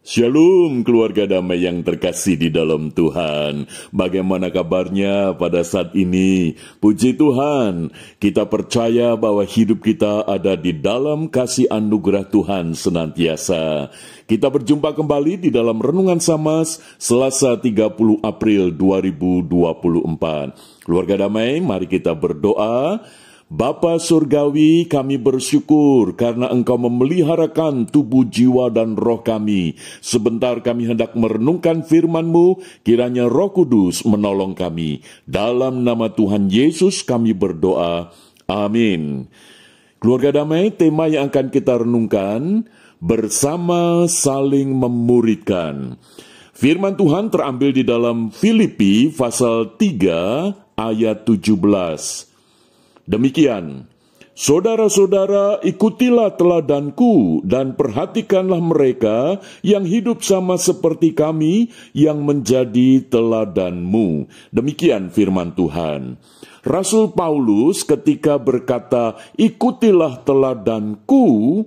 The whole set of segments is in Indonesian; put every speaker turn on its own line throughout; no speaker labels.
Shalom keluarga damai yang terkasih di dalam Tuhan. Bagaimana kabarnya pada saat ini? Puji Tuhan, kita percaya bahwa hidup kita ada di dalam kasih anugerah Tuhan senantiasa. Kita berjumpa kembali di dalam Renungan Samas Selasa 30 April 2024. Keluarga damai, mari kita berdoa Bapa Surgawi, kami bersyukur karena Engkau memeliharakan tubuh jiwa dan roh kami. Sebentar kami hendak merenungkan firman-Mu, kiranya roh kudus menolong kami. Dalam nama Tuhan Yesus kami berdoa. Amin. Keluarga damai, tema yang akan kita renungkan, bersama saling memuridkan. Firman Tuhan terambil di dalam Filipi pasal 3 ayat 17. Demikian, Saudara-saudara, ikutilah teladanku dan perhatikanlah mereka yang hidup sama seperti kami yang menjadi teladanmu. Demikian firman Tuhan. Rasul Paulus ketika berkata, "Ikutilah teladanku,"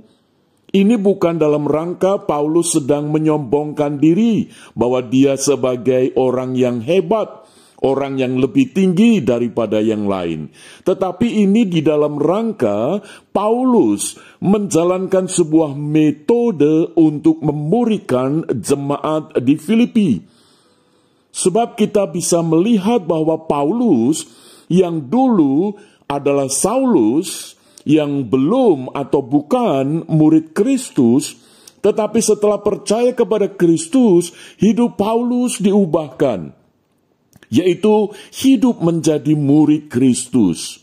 Ini bukan dalam rangka Paulus sedang menyombongkan diri bahwa dia sebagai orang yang hebat, orang yang lebih tinggi daripada yang lain. Tetapi ini di dalam rangka Paulus menjalankan sebuah metode untuk memurikan jemaat di Filipi. Sebab kita bisa melihat bahwa Paulus yang dulu adalah Saulus yang belum atau bukan murid Kristus, tetapi setelah percaya kepada Kristus, hidup Paulus diubahkan yaitu hidup menjadi murid Kristus.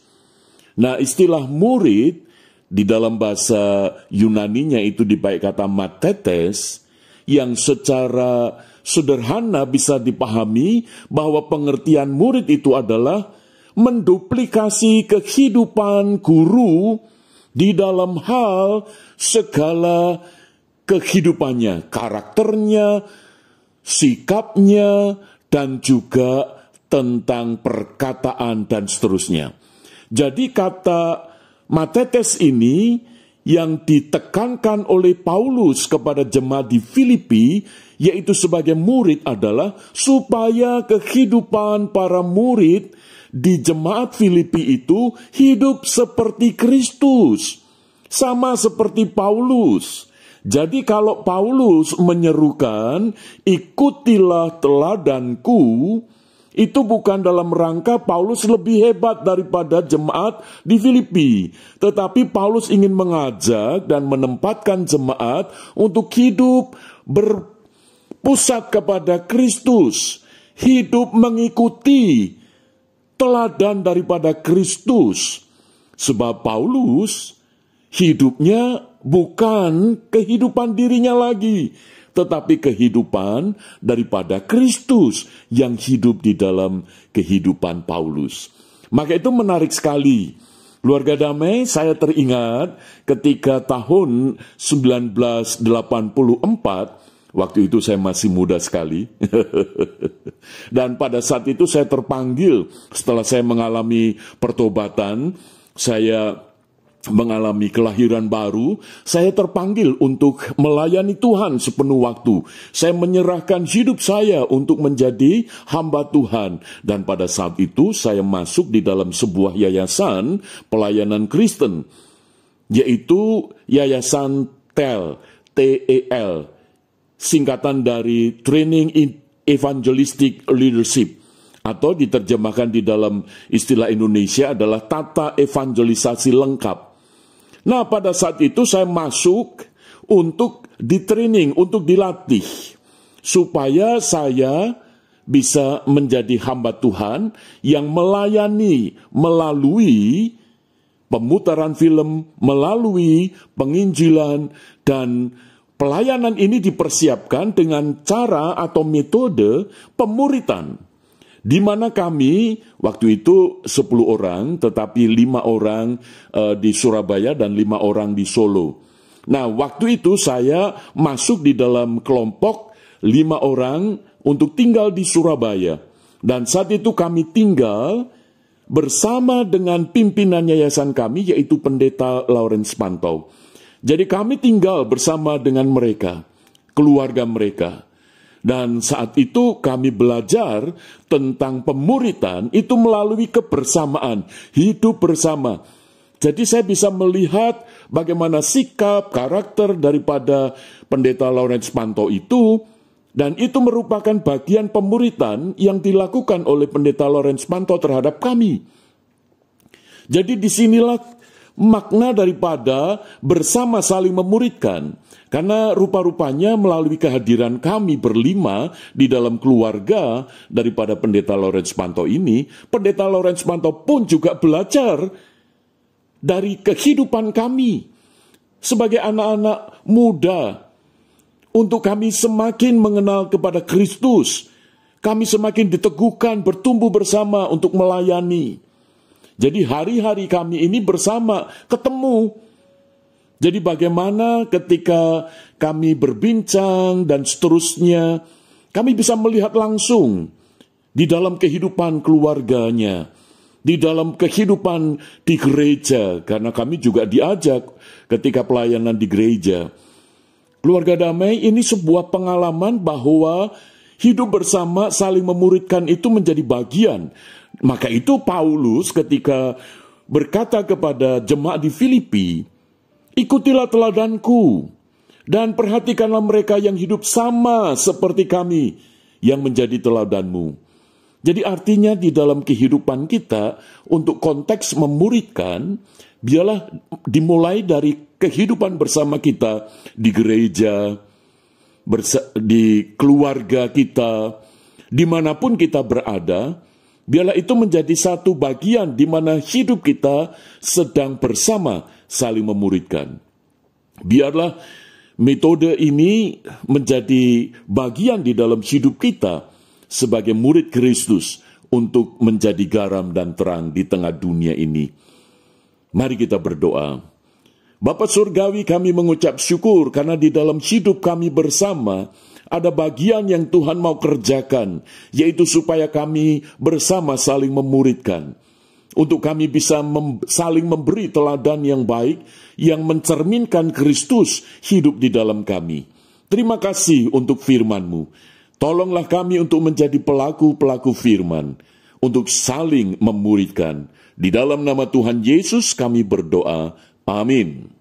Nah, istilah murid di dalam bahasa Yunaninya itu dibaik kata matetes yang secara sederhana bisa dipahami bahwa pengertian murid itu adalah menduplikasi kehidupan guru di dalam hal segala kehidupannya, karakternya, sikapnya, dan juga tentang perkataan dan seterusnya. Jadi kata matetes ini yang ditekankan oleh Paulus kepada jemaat di Filipi yaitu sebagai murid adalah supaya kehidupan para murid di jemaat Filipi itu hidup seperti Kristus sama seperti Paulus. Jadi kalau Paulus menyerukan ikutilah teladanku, itu bukan dalam rangka Paulus lebih hebat daripada jemaat di Filipi, tetapi Paulus ingin mengajak dan menempatkan jemaat untuk hidup berpusat kepada Kristus, hidup mengikuti teladan daripada Kristus. Sebab Paulus hidupnya bukan kehidupan dirinya lagi, tetapi kehidupan daripada Kristus yang hidup di dalam kehidupan Paulus. Maka itu menarik sekali. Keluarga damai, saya teringat ketika tahun 1984, waktu itu saya masih muda sekali, dan pada saat itu saya terpanggil setelah saya mengalami pertobatan, saya mengalami kelahiran baru, saya terpanggil untuk melayani Tuhan sepenuh waktu. Saya menyerahkan hidup saya untuk menjadi hamba Tuhan. Dan pada saat itu saya masuk di dalam sebuah yayasan pelayanan Kristen, yaitu Yayasan TEL, T E L singkatan dari Training Evangelistic Leadership atau diterjemahkan di dalam istilah Indonesia adalah tata evangelisasi lengkap Nah pada saat itu saya masuk untuk di training, untuk dilatih. Supaya saya bisa menjadi hamba Tuhan yang melayani melalui pemutaran film, melalui penginjilan, dan pelayanan ini dipersiapkan dengan cara atau metode pemuritan di mana kami waktu itu 10 orang, tetapi lima orang uh, di Surabaya dan lima orang di Solo. Nah, waktu itu saya masuk di dalam kelompok lima orang untuk tinggal di Surabaya. Dan saat itu kami tinggal bersama dengan pimpinan yayasan kami yaitu pendeta Lawrence Pantau. Jadi kami tinggal bersama dengan mereka, keluarga mereka. Dan saat itu kami belajar tentang pemuritan itu melalui kebersamaan, hidup bersama. Jadi saya bisa melihat bagaimana sikap, karakter daripada pendeta Lawrence Panto itu dan itu merupakan bagian pemuritan yang dilakukan oleh pendeta Lawrence Panto terhadap kami. Jadi disinilah makna daripada bersama saling memuridkan. Karena rupa-rupanya melalui kehadiran kami berlima di dalam keluarga daripada pendeta Lorenz Panto ini, pendeta Lorenz Panto pun juga belajar dari kehidupan kami sebagai anak-anak muda untuk kami semakin mengenal kepada Kristus, kami semakin diteguhkan bertumbuh bersama untuk melayani jadi hari-hari kami ini bersama, ketemu. Jadi bagaimana ketika kami berbincang dan seterusnya, kami bisa melihat langsung di dalam kehidupan keluarganya, di dalam kehidupan di gereja, karena kami juga diajak ketika pelayanan di gereja. Keluarga damai ini sebuah pengalaman bahwa Hidup bersama saling memuridkan itu menjadi bagian. Maka itu Paulus ketika berkata kepada jemaat di Filipi, "Ikutilah teladanku dan perhatikanlah mereka yang hidup sama seperti kami yang menjadi teladanmu." Jadi artinya di dalam kehidupan kita untuk konteks memuridkan biarlah dimulai dari kehidupan bersama kita di gereja, di keluarga kita, dimanapun kita berada, biarlah itu menjadi satu bagian di mana hidup kita sedang bersama saling memuridkan. Biarlah metode ini menjadi bagian di dalam hidup kita sebagai murid Kristus untuk menjadi garam dan terang di tengah dunia ini. Mari kita berdoa. Bapak Surgawi kami mengucap syukur karena di dalam hidup kami bersama ada bagian yang Tuhan mau kerjakan, yaitu supaya kami bersama saling memuridkan. Untuk kami bisa mem saling memberi teladan yang baik, yang mencerminkan Kristus hidup di dalam kami. Terima kasih untuk FirmanMu. Tolonglah kami untuk menjadi pelaku-pelaku firman, untuk saling memuridkan. Di dalam nama Tuhan Yesus kami berdoa. Amen.